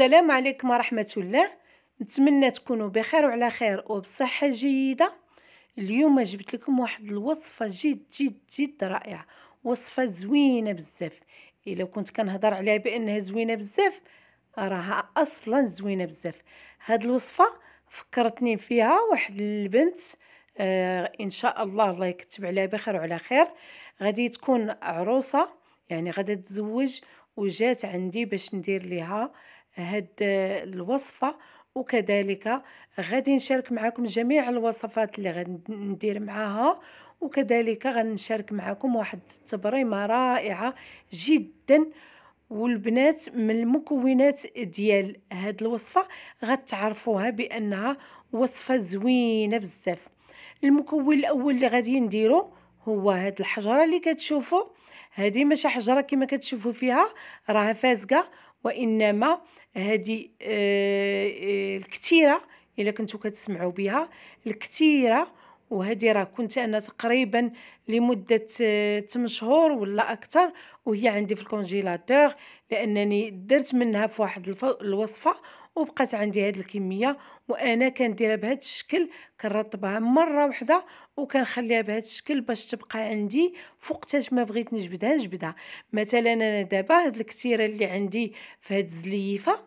السلام عليكم ورحمة الله نتمنى تكونوا بخير وعلى خير وبصحة جيدة اليوم جبت لكم واحد الوصفة جد جد جد رائعة وصفة زوينة بزاف إلا كنت كنهضر عليها بأنها زوينة بزاف راها أصلا زوينة بزاف هاد الوصفة فكرتني فيها واحد البنت آه إن شاء الله الله يكتب عليها بخير وعلى خير غادي تكون عروسة يعني غادي تزوج وجات عندي باش ندير ليها هاد الوصفه وكذلك غادي نشارك معكم جميع الوصفات اللي غادي ندير معاها وكذلك غنشارك معكم واحد التبريمه رائعه جدا والبنات من المكونات ديال هاد الوصفه غتعرفوها بانها وصفه زوينه بزاف المكون الاول اللي غادي نديرو هو هاد الحجره اللي كتشوفوا هادي ماشي حجره كما كتشوفوا فيها راها فازقه وانما هذه آه، آه، الكثيره الا كنتو كتسمعوا بها الكثيره وهذه راه كنت انا تقريبا لمده 8 آه، شهور ولا اكثر وهي عندي في الكونجيلاتور لانني درت منها في واحد الوصفه وبقات عندي هاد الكميه وانا كنديرها بهذا الشكل كنرطبها مره واحده وكنخليها بهذا الشكل باش تبقى عندي فوقتاش ما بغيت نجبدها نجبدها مثلا انا دابا هاد الكثيره اللي عندي في هاد الزليفه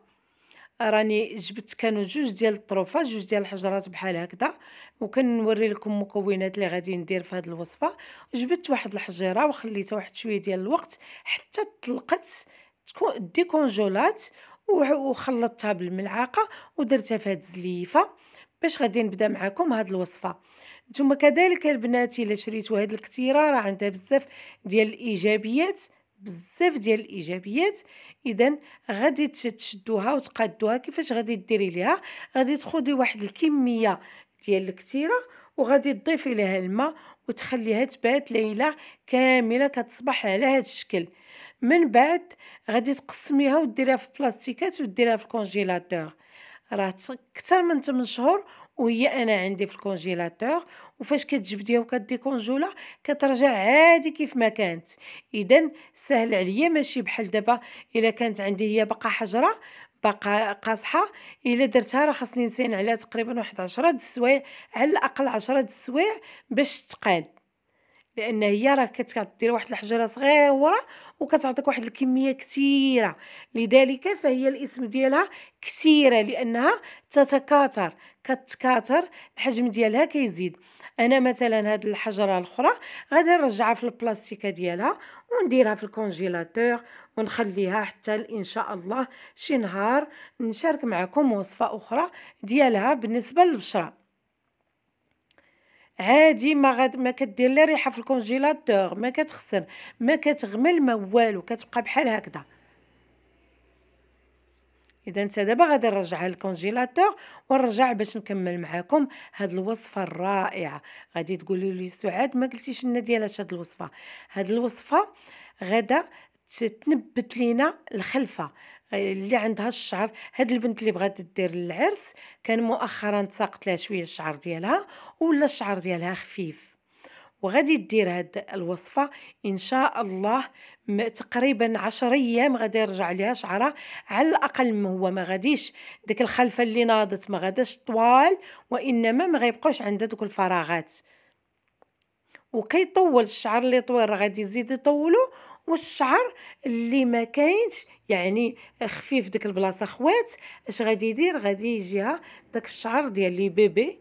راني جبت كانوا جوج ديال الطروفه جوج ديال الحجرات بحال هكذا وكنوري لكم مكونات اللي غادي ندير في هذه الوصفه جبت واحد الحجيره وخليتها واحد شويه ديال الوقت حتى طلقت ديكونجولات وخلطتها بالملعقه ودرتها في هاد الزليفه باش غادي نبدا معكم هاد الوصفه نتوما كذلك البنات الا شريتو هاد الكتيره راه عندها بزاف ديال الايجابيات بزاف ديال الايجابيات اذا غادي تشدوها وتقادوها كيفاش غادي ديري ليها غادي تخدي واحد الكميه ديال الكتيره وغادي تضيفي لها الماء وتخليها تبات ليله كامله كتصبح على هذا الشكل من بعد غادي تقسميها وديريها في بلاستيكات وديريها في الكونجيلاتور راه اكثر من 8 شهور وهي انا عندي في الكونجيلاتور وفاش كتجبديها وكديكونجولا كترجع عادي كيف ما كانت اذا سهل عليا ماشي بحال دابا الا كانت عندي هي باقا حجره باقا قاصحه الا درتها راه خاصني نسين عليها تقريبا واحد 10 د السوايع على الاقل 10 د السوايع باش تقاد لان هي راه كتدير واحد الحجره صغيره وكتعطيك واحد الكميه كثيره لذلك فهي الاسم ديالها كثيره لانها تتكاثر كتكاثر الحجم ديالها كيزيد انا مثلا هاد الحجره الاخرى غادي نرجعها في البلاستيكه ديالها ونديرها في الكونجيلاتور ونخليها حتى ان شاء الله شي نهار نشارك معكم وصفه اخرى ديالها بالنسبه للبشره عادي ما غاد ما كدير لا ريحه في الكونجيلاتور ما كتخسر ما كتغمل ما والو كتبقى بحال هكذا اذا انت دابا غادي نرجعها للكونجيلاتور ونرجع باش نكمل معاكم هاد الوصفه الرائعه غادي تقولوا لي سعاد ما قلتيش لنا ديالاش هاد الوصفه هاد الوصفه غدا تنبت لينا الخلفه اللي عندها الشعر هاد البنت اللي بغات دير العرس كان مؤخرا تساقط لها شويه الشعر ديالها ولا الشعر ديالها خفيف وغادي دير هاد الوصفه ان شاء الله تقريبا عشر ايام غادي يرجع ليها شعرها على الاقل ما هو ما غاديش ديك الخلفه اللي ناضت ما غاداش طوال وانما ما غيبقوش عندها دوك الفراغات وكيطول الشعر اللي طويل راه غادي يزيد يطولو والشعر اللي ما كاينش يعني خفيف ديك البلاصه خوات اش غادي يدير غادي يجيها داك الشعر ديال لي بيبي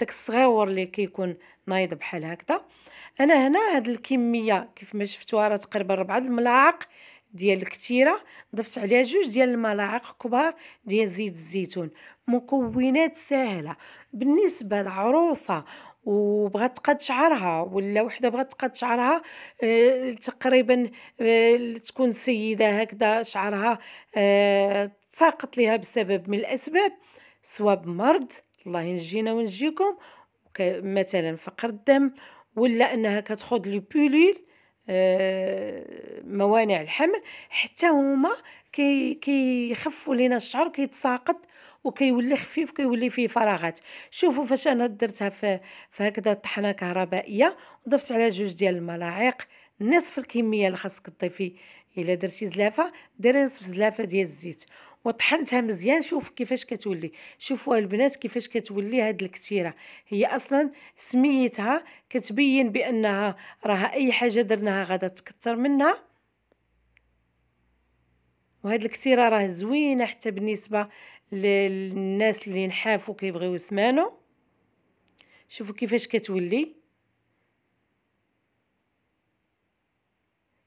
داك الصغيور اللي كيكون نايض بحال هكذا انا هنا هاد الكميه كيف ما شفتوها راه تقريبا ربعة الملاعق ديال الكتيره ضفت عليها جوج ديال الملاعق كبار ديال زيت الزيتون مكونات سهله بالنسبه للعروسه وبغات تقاد شعرها ولا وحده بغات تقاد شعرها آه تقريبا آه تكون سيده هكذا شعرها آه ساقط لها بسبب من الاسباب سواء بمرض الله ينجينا ونجيكم مثلا فقر الدم ولا انها كتخوض لي بولول آه، موانع الحمل حتى هما كيخفوا لينا الشعر كيتساقط وكيولي خفيف كيولي فيه فراغات شوفوا فاش انا درتها في هكذا طحنه كهربائيه وضفت على جوج ديال الملاعق نصف الكميه اللي خاصك تضيفي الا درتي زلافه ديري نصف زلافه ديال الزيت وطحنتها مزيان شوف كيفاش كتولي شوفوا البنات كيفاش كتولي هاد الكتيره هي اصلا سميتها كتبين بانها راها اي حاجه درناها غادا تكثر منها وهاد الكتيره راه زوينه حتى بالنسبه للناس اللي نحافوا كيبغيو سمانو شوفوا كيفاش كتولي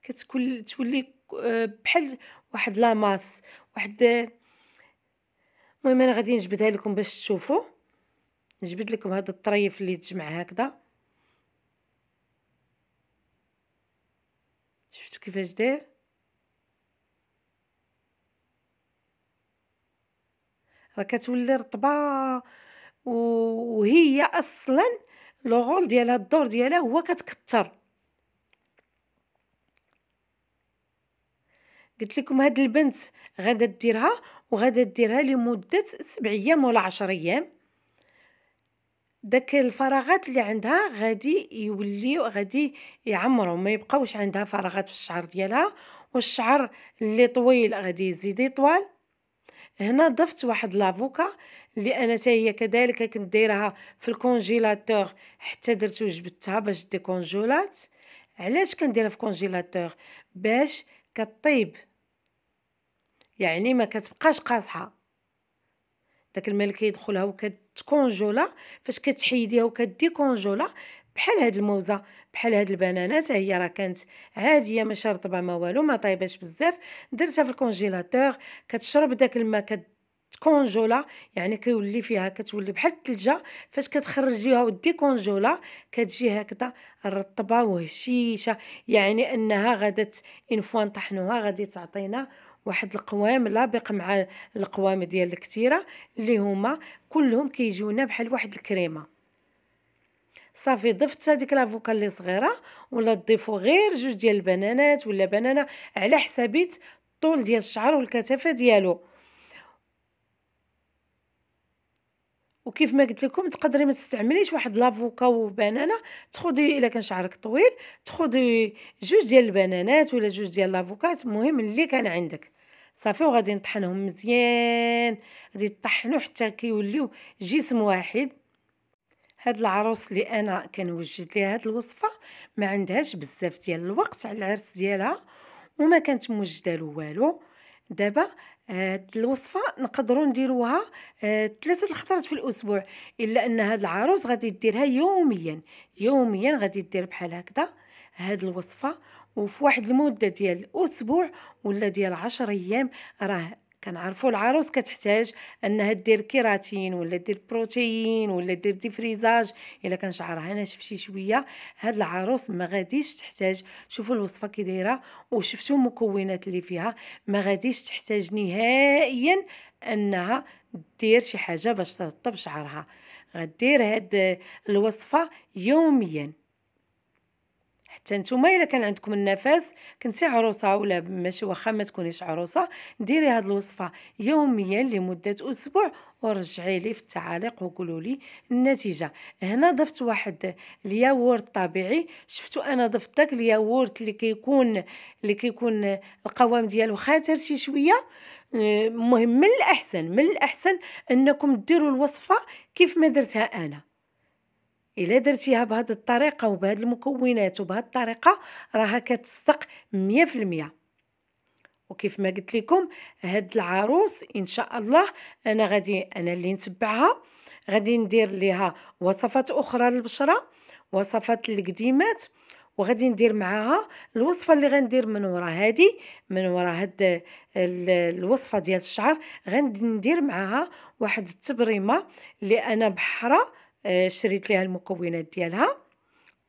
كتكون تولي آه، بحال واحد لاماس واحد المهم انا غادي نجبدها لكم باش تشوفوا نجبد لكم هذا الطريف اللي تجمع هكذا شفتوا كيفاش داير راه كتولي رطبه وهي اصلا لوغول ديالها الدور ديالها هو كتكثر قلت لكم هاد البنت غادا ديرها وغادا ديرها لمده سبع ايام ولا عشر ايام داك الفراغات اللي عندها غادي يوليو غادي يعمرو ما يبقاوش عندها فراغات في الشعر ديالها والشعر اللي طويل غادي يزيد يطوال هنا ضفت واحد لافوكا اللي انا حتى هي كذلك كنت دايرها في الكونجيلاتور حتى درت وجبتها باش ديكونجولات علاش كنديرها في كونجيلاتور باش كطيب يعني ما كتبقاش قاصحه داك الملك كيدخلها وكتكونجولا فاش كتحيديها وكدي كونجولا بحال هاد الموزه بحال هاد البنانات هي راه كانت عاديه ما رطبه ما والو ما طايباش بزاف درتها في الكونجيلاتور كتشرب داك الماء كتكونجولا يعني كيولي فيها كتولي بحال الثلجه فاش كتخرجيها ودي كونجولا كتجي هكذا رطبه وهشيشه يعني انها غادت ان فوا نطحنوها غادي تعطينا واحد القوام لابق مع القوام ديال الكتيره اللي هما كلهم كيجيونا بحال واحد الكريمه صافي ضفت هذيك لافوكا اللي صغيره ولا تضيفوا غير جوج ديال البنانات ولا بنانه على حسابيت الطول ديال الشعر والكثافه ديالو وكيف ما قلت لكم تقدري ما تستعمليش واحد لافوكا وبنانه تخدي الا كان شعرك طويل تخدي جوج ديال البنانات ولا جوج ديال لافوكات المهم اللي كان عندك صافي وغادي نطحنهم مزيان غادي تطحنوا حتى كيوليو جسم واحد هاد العروس اللي انا كنوجد ليها هاد الوصفه ما عندهاش بزاف ديال الوقت على العرس ديالها وما كانت موجده له والو دابا هاد آه، الوصفه نقدروا نديروها آه، ثلاثه الخطرات في الاسبوع الا ان هاد العروس غادي ديرها يوميا يوميا غادي دير بحال هكذا هاد الوصفه وفي واحد المده ديال اسبوع ولا ديال 10 ايام راه كنعرفوا العروس كتحتاج انها دير كيراتين ولا دير بروتين ولا دير ديفريزاج الا كان شعرها ناشف شي شويه هاد العروس ما غاديش تحتاج شوفوا الوصفه كي دايره وشفتوا المكونات اللي فيها ما غاديش تحتاج نهائيا انها دير شي حاجه باش ترطب شعرها غدير هاد الوصفه يوميا حتى نتوما الا كان عندكم النفس كنتي عروسه ولا ماشي واخا ما تكونيش عروسه ديري هاد الوصفه يوميا لمده اسبوع ورجعي لي في التعاليق وقولوا لي النتيجه هنا ضفت واحد الياورت طبيعي شفتوا انا ضفت داك الياورت اللي كيكون اللي كيكون القوام ديالو خاتر شي شويه المهم آه، من الاحسن من الاحسن انكم ديروا الوصفه كيف ما درتها انا الا درتيها بهاد الطريقه وبهاد المكونات وبهاد الطريقه راها كتصدق 100% وكيف ما قلت لكم هاد العروس ان شاء الله انا غادي انا اللي نتبعها غادي ندير ليها وصفات اخرى للبشره وصفات القديمات وغادي ندير معاها الوصفه اللي غندير من ورا هادي من ورا هاد الوصفه ديال الشعر غندير معاها واحد التبريمه اللي انا بحره آه، شريت ليها المكونات ديالها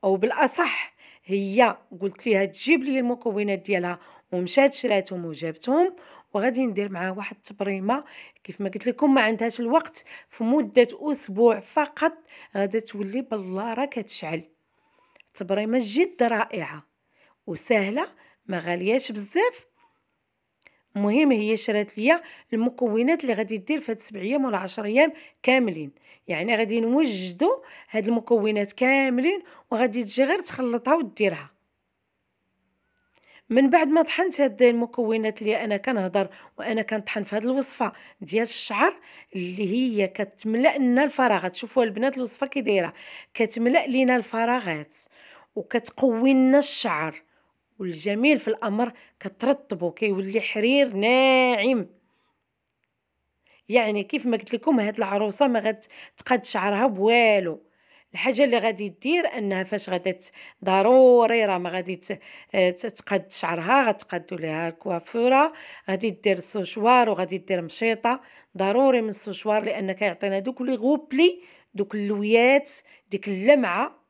او بالاصح هي قلت ليها تجيب لي المكونات ديالها ومشات شراتهم وجابتهم وغادي ندير معها واحد التبريمه كيف ما قلت لكم ما عندهاش الوقت في مده اسبوع فقط غادا تولي بالله راه كتشعل تبريمه جد رائعه وسهله ما غالياش بزاف مهم هي شرات ليا المكونات اللي غادي دير فهاد سبع ايام ولا 10 ايام كاملين يعني غادي نوجدو هاد المكونات كاملين وغادي تجي غير تخلطها وديرها من بعد ما طحنت هاد المكونات اللي انا كنهضر وانا كنطحن في هاد الوصفه ديال الشعر اللي هي كتملا لنا الفراغات شوفوا البنات الوصفه كي دايره كتملا لينا الفراغات وكتقوي لنا الشعر والجميل في الأمر كترطبو كيولي حرير ناعم يعني كيف ما قلت لكم هاد العروسه ما غتقاد شعرها بوالو الحاجه اللي غادي دير انها فاش غادي ضروري راه ما غادي آه، تقاد شعرها غتقادو ليها الكوافوره غادي دير السوشوار وغادي دير مشيطه ضروري من السوشوار لان كيعطينا دوك لي غوبلي دوك اللويات ديك اللمعه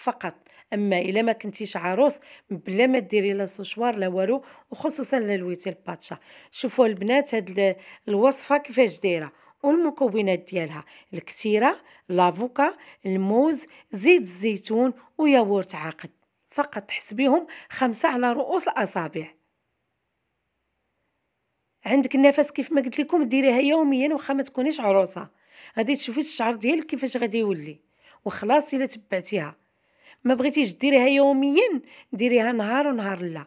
فقط اما الا ما كنتيش عروس بلا ما ديري لا سوشوار لا والو وخصوصا لا لويتي الباتشا شوفوا البنات هاد الوصفه كيفاش دايره والمكونات ديالها الكتيره لافوكا الموز زيت الزيتون وياغورت عاقد فقط تحسبيهم خمسة على رؤوس الأصابع عندك النفس كيف ما قلت لكم ديريها يوميا واخا ما تكونيش عروسه غادي تشوفي الشعر ديالك كيفاش غادي يولي وخلاص الا تبعتيها ما بغيتيش ديريها يوميا ديريها نهار ونهار لا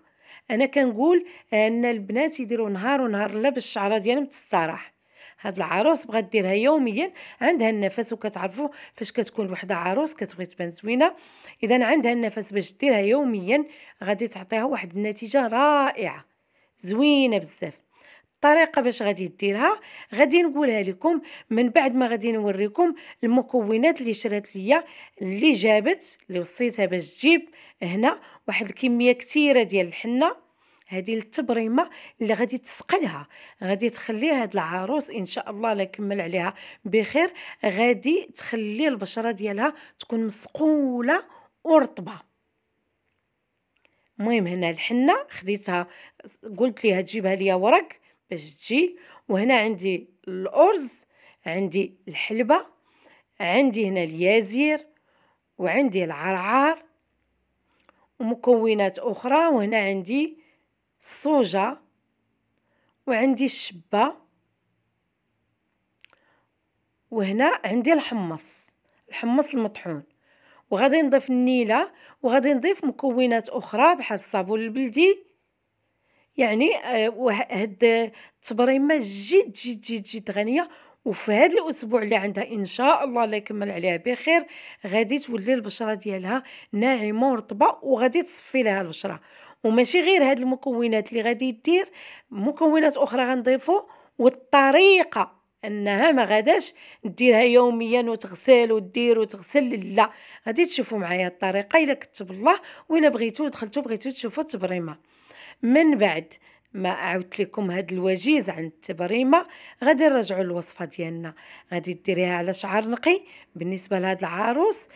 انا كنقول ان البنات يديروا نهار ونهار لا باش الشعره ديالهم تستراح هاد العروس بغات ديرها يوميا عندها النفس وكتعرفوا فاش كتكون وحده عروس كتبغي تبان زوينه اذا عندها النفس باش ديرها يوميا غادي تعطيها واحد النتيجه رائعه زوينه بزاف الطريقه باش غادي ديرها غادي نقولها لكم من بعد ما غادي نوريكم المكونات اللي شرات ليا اللي جابت اللي وصيتها باش تجيب هنا واحد الكميه كثيره ديال الحنه هذه التبريمه اللي غادي تسقلها غادي تخلي هاد العروس ان شاء الله لكمل عليها بخير غادي تخلي البشره ديالها تكون مسقوله ورطبه المهم هنا الحنه خديتها قلت ليها تجيبها ليا ورق باش تجي وهنا عندي الأرز عندي الحلبة عندي هنا اليازير وعندي العرعار ومكونات أخرى وهنا عندي الصوجة وعندي الشبة وهنا عندي الحمص الحمص المطحون وغادي نضيف النيله وغادي نضيف مكونات اخرى بحال الصابون البلدي يعني آه، هاد التبريمه جد جد جد جد غنيه وفي هذا الاسبوع اللي عندها ان شاء الله الله يكمل عليها بخير غادي تولي البشره ديالها ناعمه ورطبه وغادي تصفي لها البشره وماشي غير هاد المكونات اللي غادي دير مكونات اخرى غنضيفو والطريقه انها ما غاداش ديرها يوميا وتغسل ودير وتغسل لا غادي تشوفوا معايا الطريقه الا كتب الله والا بغيتو دخلتو بغيتو تشوفوا التبريمه من بعد ما عاودت لكم هاد الوجيز عند التبريمه غادي نرجعوا الوصفه ديالنا غادي ديريها على شعر نقي بالنسبه لهاد العروس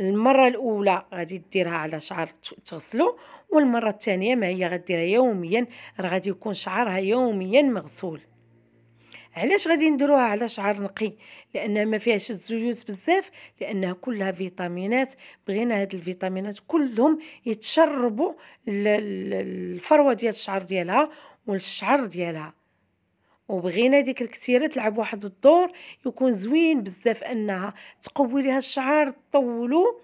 المره الاولى غادي ديرها على شعر تغسلو والمره الثانيه ما هي غديرها يوميا راه غادي يكون شعرها يوميا مغسول علاش غادي نديروها على شعر نقي لانها ما فيهاش الزيوت بزاف لانها كلها فيتامينات بغينا هاد الفيتامينات كلهم يتشربوا الفروه ديال الشعر ديالها والشعر ديالها وبغينا ديك الكثيره تلعب واحد الدور يكون زوين بزاف انها تقوي ليها الشعر تطولو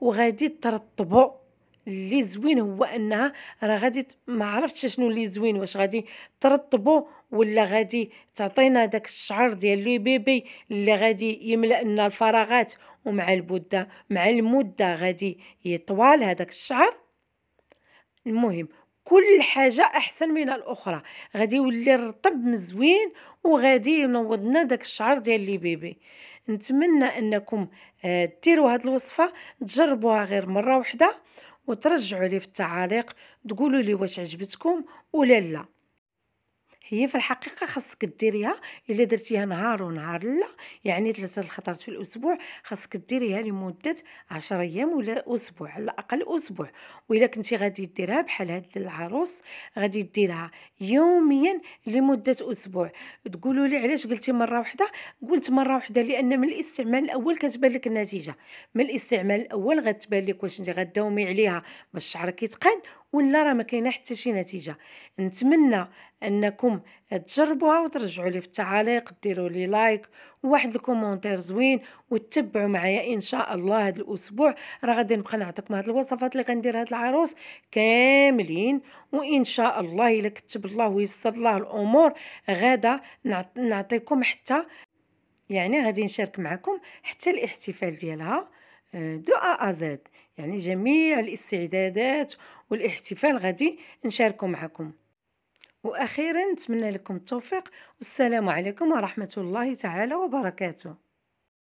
وغادي ترطبو اللي زوين هو انها راه غادي ما عرفتش شنو اللي زوين واش غادي ترطبو ولا غادي تعطينا داك الشعر ديال لي بيبي اللي غادي يملا لنا الفراغات ومع البده مع المده غادي يطوال هذاك الشعر المهم كل حاجه احسن من الاخرى غادي يولي رطب مزوين وغادي ينوض لنا داك الشعر ديال لي بيبي نتمنى انكم آه، ديروا هاد الوصفه تجربوها غير مره واحده وترجعوا لي في التعاليق تقولوا لي واش عجبتكم ولا لا هي في الحقيقه خاصك ديريها الا درتيها نهار ونهار لا يعني ثلاثه الخطرات في الاسبوع خاصك ديريها لمده 10 ايام ولا اسبوع على الاقل اسبوع الا كنتي غادي ديرها بحال هاد العروس غادي ديرها يوميا لمده اسبوع تقولوا لي علاش قلتي مره واحده قلت مره واحده لان من الاستعمال الاول كتبان لك النتيجه من الاستعمال الاول غتبان لك واش انت غداومي عليها باش شعرك يتقاد ولا راه ما كاينه حتى شي نتيجه نتمنى انكم تجربوها وترجعوا لي في التعاليق ديروا لي لايك وواحد الكومونتير زوين وتتبعوا معايا ان شاء الله هذا الاسبوع راه غادي نبقى نعطيكم هاد الوصفات اللي غندير هاد العروس كاملين وان شاء الله الا كتب الله ويسر الله الامور غادا نعطيكم حتى يعني غادي نشارك معكم حتى الاحتفال ديالها دو ا ا يعني جميع الاستعدادات والاحتفال غادي نشاركو معكم واخيرا نتمنى لكم التوفيق والسلام عليكم ورحمه الله تعالى وبركاته